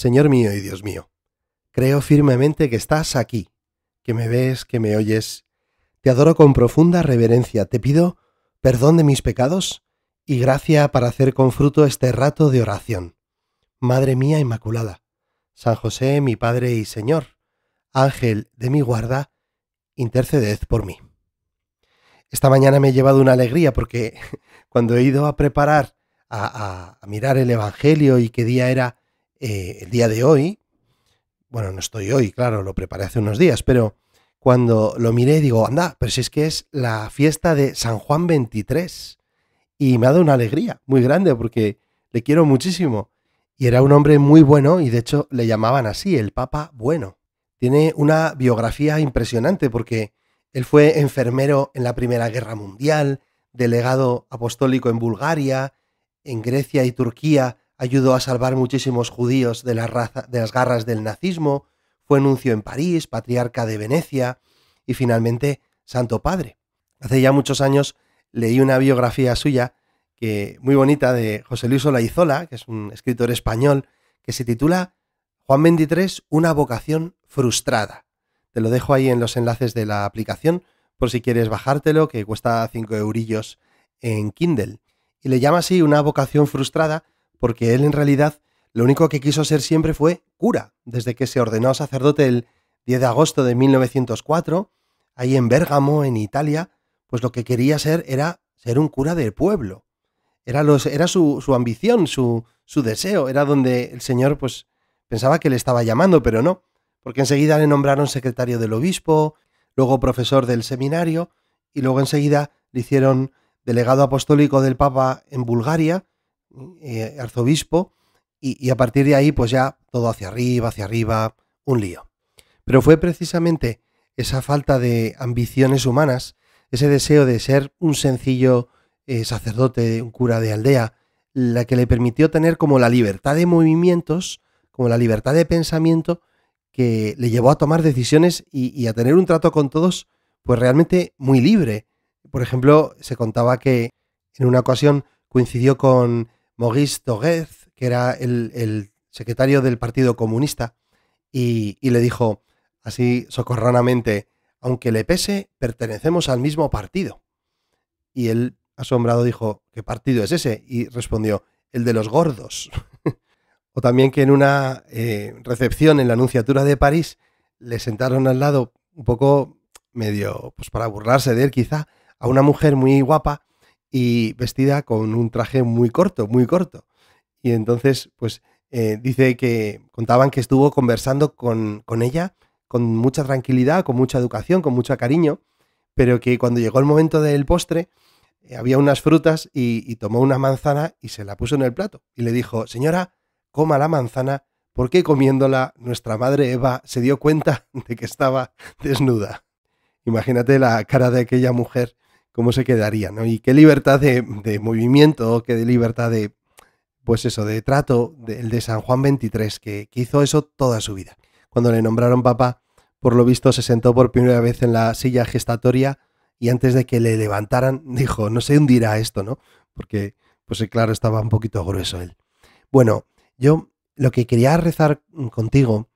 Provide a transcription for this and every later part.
Señor mío y Dios mío, creo firmemente que estás aquí, que me ves, que me oyes. Te adoro con profunda reverencia, te pido perdón de mis pecados y gracia para hacer con fruto este rato de oración. Madre mía Inmaculada, San José, mi Padre y Señor, Ángel de mi guarda, interceded por mí. Esta mañana me he llevado una alegría porque cuando he ido a preparar, a, a mirar el Evangelio y qué día era eh, el día de hoy, bueno, no estoy hoy, claro, lo preparé hace unos días, pero cuando lo miré digo, anda, pero si es que es la fiesta de San Juan 23 y me ha dado una alegría muy grande porque le quiero muchísimo. Y era un hombre muy bueno y de hecho le llamaban así, el Papa Bueno. Tiene una biografía impresionante porque él fue enfermero en la Primera Guerra Mundial, delegado apostólico en Bulgaria, en Grecia y Turquía ayudó a salvar muchísimos judíos de, raza, de las garras del nazismo, fue nuncio en París, patriarca de Venecia y finalmente Santo Padre. Hace ya muchos años leí una biografía suya que, muy bonita de José Luis Olaizola, que es un escritor español, que se titula Juan XXIII, una vocación frustrada. Te lo dejo ahí en los enlaces de la aplicación por si quieres bajártelo, que cuesta 5 eurillos en Kindle. Y le llama así una vocación frustrada porque él en realidad lo único que quiso ser siempre fue cura, desde que se ordenó sacerdote el 10 de agosto de 1904, ahí en Bérgamo, en Italia, pues lo que quería ser era ser un cura del pueblo. Era, su, ambición, su, su deseo, era donde el Señor pues pensaba que le estaba llamando, pero no, porque enseguida le nombraron secretario del obispo, luego profesor del seminario, y luego enseguida le hicieron delegado apostólico del Papa en Bulgaria, eh, arzobispo, y, a partir de ahí, pues ya todo hacia arriba, hacia arriba, un lío. Pero fue precisamente esa falta de ambiciones humanas, ese deseo de ser un sencillo eh, sacerdote, un cura de aldea, la que le permitió tener como la libertad de movimientos, como la libertad de pensamiento, que le llevó a tomar decisiones y a tener un trato con todos, pues realmente muy libre. Por ejemplo, se contaba que en una ocasión coincidió con Maurice toguez que era el, secretario del Partido Comunista, y, le dijo así socorranamente, aunque le pese, pertenecemos al mismo partido. Y él, asombrado, dijo, ¿qué partido es ese? Y respondió, el de los gordos. o también que en una eh, recepción en la Anunciatura de París le sentaron al lado, un poco medio, pues para burlarse de él quizá, a una mujer muy guapa y vestida con un traje muy corto, muy corto. Y entonces, pues eh, dice que contaban que estuvo conversando con, ella con mucha tranquilidad, con mucha educación, con mucho cariño, pero que cuando llegó el momento del postre, eh, había unas frutas y, y tomó una manzana y se la puso en el plato. Y le dijo, señora, coma la manzana porque comiéndola nuestra madre Eva se dio cuenta de que estaba desnuda. Imagínate la cara de aquella mujer cómo se quedaría, ¿no? Y qué libertad de, movimiento, qué libertad de, pues eso, de trato, el de San Juan 23, que, hizo eso toda su vida. Cuando le nombraron papá, por lo visto se sentó por primera vez en la silla gestatoria y antes de que le levantaran dijo, no se hundirá esto, ¿no? Porque, pues claro, estaba un poquito grueso él. Bueno, yo lo que quería rezar contigo,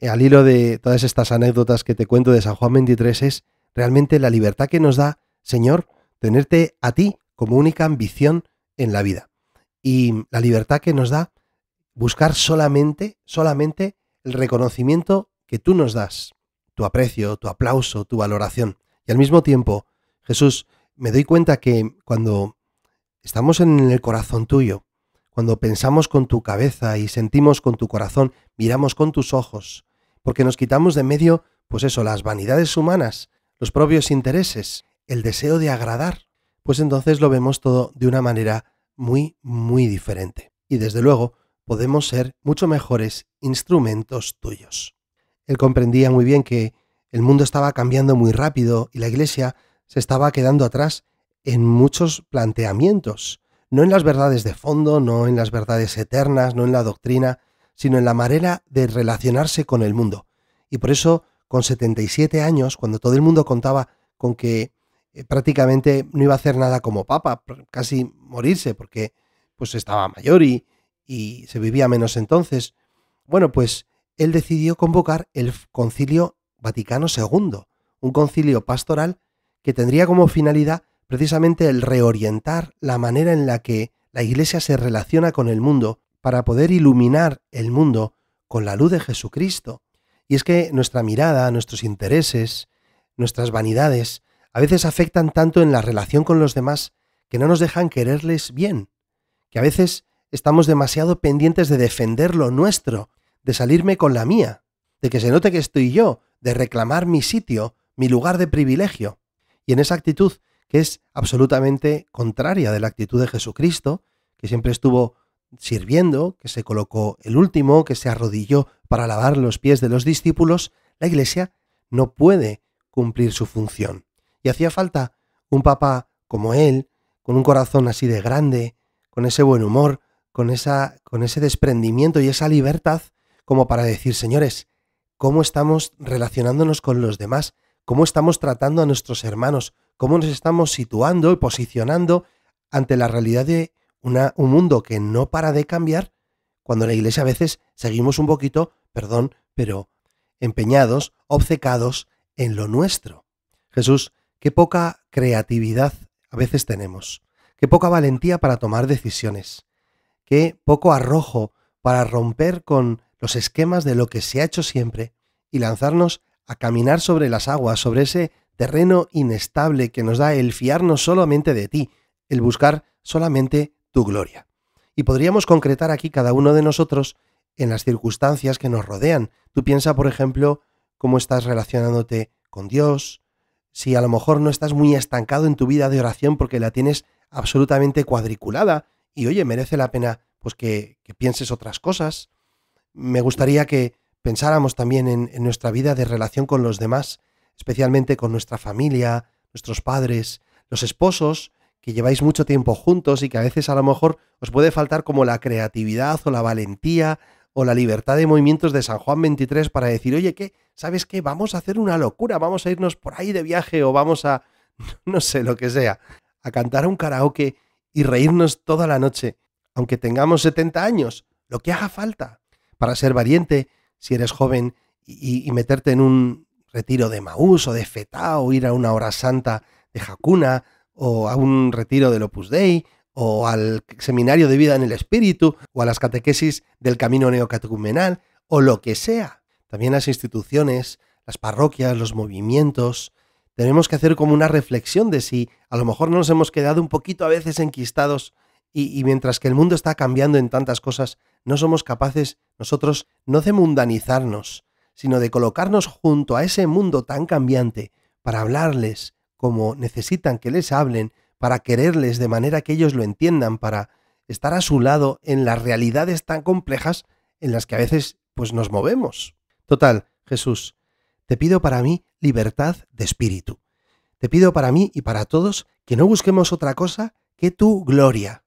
eh, al hilo de todas estas anécdotas que te cuento de San Juan 23, es realmente la libertad que nos da Señor, tenerte a ti como única ambición en la vida. Y la libertad que nos da buscar solamente, solamente el reconocimiento que tú nos das, tu aprecio, tu aplauso, tu valoración. Y al mismo tiempo, Jesús, me doy cuenta que cuando estamos en el corazón tuyo, cuando pensamos con tu cabeza y sentimos con tu corazón, miramos con tus ojos, porque nos quitamos de medio, pues eso, las vanidades humanas, los propios intereses, el deseo de agradar, pues entonces lo vemos todo de una manera muy, muy diferente. Y desde luego podemos ser mucho mejores instrumentos tuyos. Él comprendía muy bien que el mundo estaba cambiando muy rápido y la Iglesia se estaba quedando atrás en muchos planteamientos, no en las verdades de fondo, no en las verdades eternas, no en la doctrina, sino en la manera de relacionarse con el mundo. Y por eso, con 77 años, cuando todo el mundo contaba con que eh, prácticamente no iba a hacer nada como papa, casi morirse, porque pues estaba mayor y se vivía menos entonces. Bueno, pues él decidió convocar el concilio Vaticano II, un concilio pastoral que tendría como finalidad precisamente el reorientar la manera en la que la Iglesia se relaciona con el mundo para poder iluminar el mundo con la luz de Jesucristo. Y es que nuestra mirada, nuestros intereses, nuestras vanidades a veces afectan tanto en la relación con los demás que no nos dejan quererles bien, que a veces estamos demasiado pendientes de defender lo nuestro, de salirme con la mía, de que se note que estoy yo, de reclamar mi sitio, mi lugar de privilegio. Y en esa actitud, que es absolutamente contraria de la actitud de Jesucristo, que siempre estuvo sirviendo, que se colocó el último, que se arrodilló para lavar los pies de los discípulos, la Iglesia no puede cumplir su función. Y hacía falta un papá como él, con un corazón así de grande, con ese buen humor, con, esa, con ese desprendimiento y esa libertad, como para decir, señores, ¿cómo estamos relacionándonos con los demás? ¿Cómo estamos tratando a nuestros hermanos? ¿Cómo nos estamos situando y posicionando ante la realidad de una, un mundo que no para de cambiar? Cuando en la iglesia a veces seguimos un poquito, perdón, pero empeñados, obcecados en lo nuestro. Jesús qué poca creatividad a veces tenemos, qué poca valentía para tomar decisiones, qué poco arrojo para romper con los esquemas de lo que se ha hecho siempre y lanzarnos a caminar sobre las aguas, sobre ese terreno inestable que nos da el fiarnos solamente de ti, el buscar solamente tu gloria. Y podríamos concretar aquí cada uno de nosotros en las circunstancias que nos rodean. Tú piensa, por ejemplo, cómo estás relacionándote con Dios, si a lo mejor no estás muy estancado en tu vida de oración porque la tienes absolutamente cuadriculada y oye, merece la pena pues que, pienses otras cosas. Me gustaría que pensáramos también en, nuestra vida de relación con los demás, especialmente con nuestra familia, nuestros padres, los esposos, que lleváis mucho tiempo juntos y que a veces a lo mejor os puede faltar como la creatividad o la valentía o la libertad de movimientos de San Juan 23 para decir, oye, ¿qué? ¿Sabes qué? Vamos a hacer una locura, vamos a irnos por ahí de viaje o vamos a, no sé, lo que sea, a cantar un karaoke y reírnos toda la noche, aunque tengamos 70 años, lo que haga falta, para ser valiente si eres joven y, meterte en un retiro de Maús o de Feta o ir a una hora santa de Hakuna o a un retiro del Opus Dei o al seminario de vida en el espíritu, o a las catequesis del camino neocatecumenal, o lo que sea. También las instituciones, las parroquias, los movimientos. Tenemos que hacer como una reflexión de si a lo mejor nos hemos quedado un poquito a veces enquistados y, y mientras que el mundo está cambiando en tantas cosas, no somos capaces nosotros no de mundanizarnos, sino de colocarnos junto a ese mundo tan cambiante para hablarles como necesitan que les hablen, para quererles de manera que ellos lo entiendan, para estar a su lado en las realidades tan complejas en las que a veces pues nos movemos. Total, Jesús, te pido para mí libertad de espíritu. Te pido para mí y para todos que no busquemos otra cosa que tu gloria,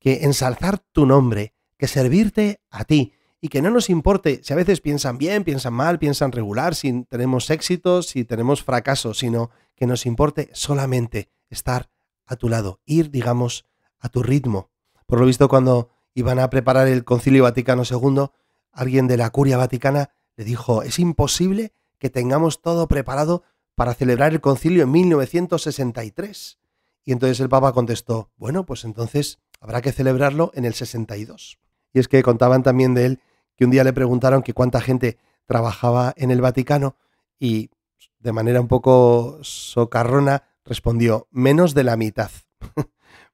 que ensalzar tu nombre, que servirte a ti y que no nos importe si a veces piensan bien, piensan mal, piensan regular, si tenemos éxitos, si tenemos fracasos, sino que nos importe solamente estar a tu lado, ir, digamos, a tu ritmo. Por lo visto, cuando iban a preparar el Concilio Vaticano II, alguien de la Curia Vaticana le dijo, es imposible que tengamos todo preparado para celebrar el concilio en 1963. Y entonces el Papa contestó, bueno, pues entonces habrá que celebrarlo en el 62. Y es que contaban también de él que un día le preguntaron que cuánta gente trabajaba en el Vaticano y de manera un poco socarrona respondió, menos de la mitad.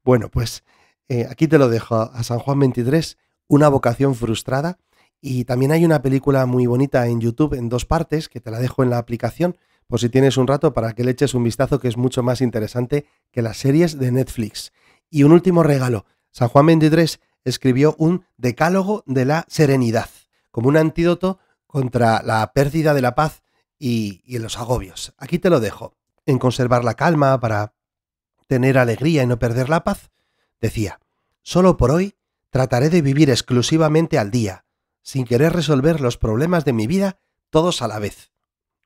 bueno, pues eh, aquí te lo dejo a San Juan 23, una vocación frustrada. Y también hay una película muy bonita en YouTube en dos partes que te la dejo en la aplicación por si tienes un rato para que le eches un vistazo que es mucho más interesante que las series de Netflix. Y un último regalo. San Juan 23 escribió un decálogo de la serenidad, como un antídoto contra la pérdida de la paz y los agobios. Aquí te lo dejo en conservar la calma, para tener alegría y no perder la paz, decía, solo por hoy trataré de vivir exclusivamente al día, sin querer resolver los problemas de mi vida todos a la vez.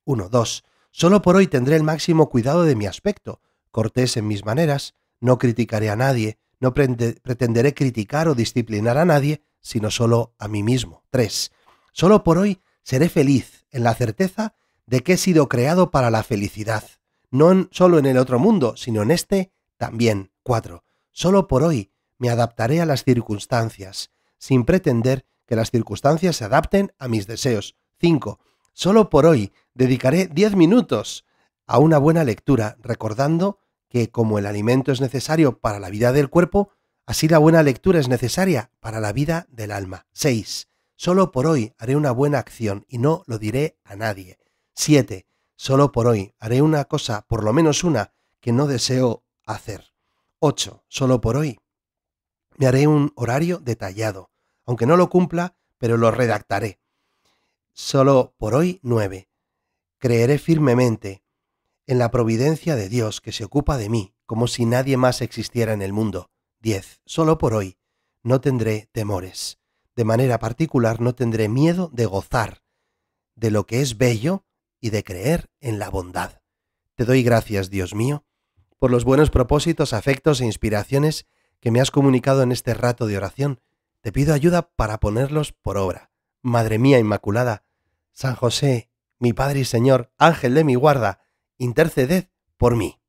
1. 2. Solo por hoy tendré el máximo cuidado de mi aspecto, cortés en mis maneras, no criticaré a nadie, no pretenderé criticar o disciplinar a nadie, sino solo a mí mismo. 3. Solo por hoy seré feliz en la certeza de que he sido creado para la felicidad no solo en el otro mundo, sino en este también. 4. Solo por hoy me adaptaré a las circunstancias, sin pretender que las circunstancias se adapten a mis deseos. 5. Solo por hoy dedicaré 10 minutos a una buena lectura, recordando que como el alimento es necesario para la vida del cuerpo, así la buena lectura es necesaria para la vida del alma. 6. Solo por hoy haré una buena acción y no lo diré a nadie. 7. Solo por hoy haré una cosa, por lo menos una, que no deseo hacer. 8. Solo por hoy me haré un horario detallado, aunque no lo cumpla, pero lo redactaré. Solo por hoy 9. Creeré firmemente en la providencia de Dios que se ocupa de mí, como si nadie más existiera en el mundo. 10. Solo por hoy no tendré temores. De manera particular no tendré miedo de gozar de lo que es bello y de creer en la bondad. Te doy gracias, Dios mío, por los buenos propósitos, afectos e inspiraciones que me has comunicado en este rato de oración. Te pido ayuda para ponerlos por obra. Madre mía Inmaculada, San José, mi Padre y Señor, Ángel de mi guarda, interceded por mí.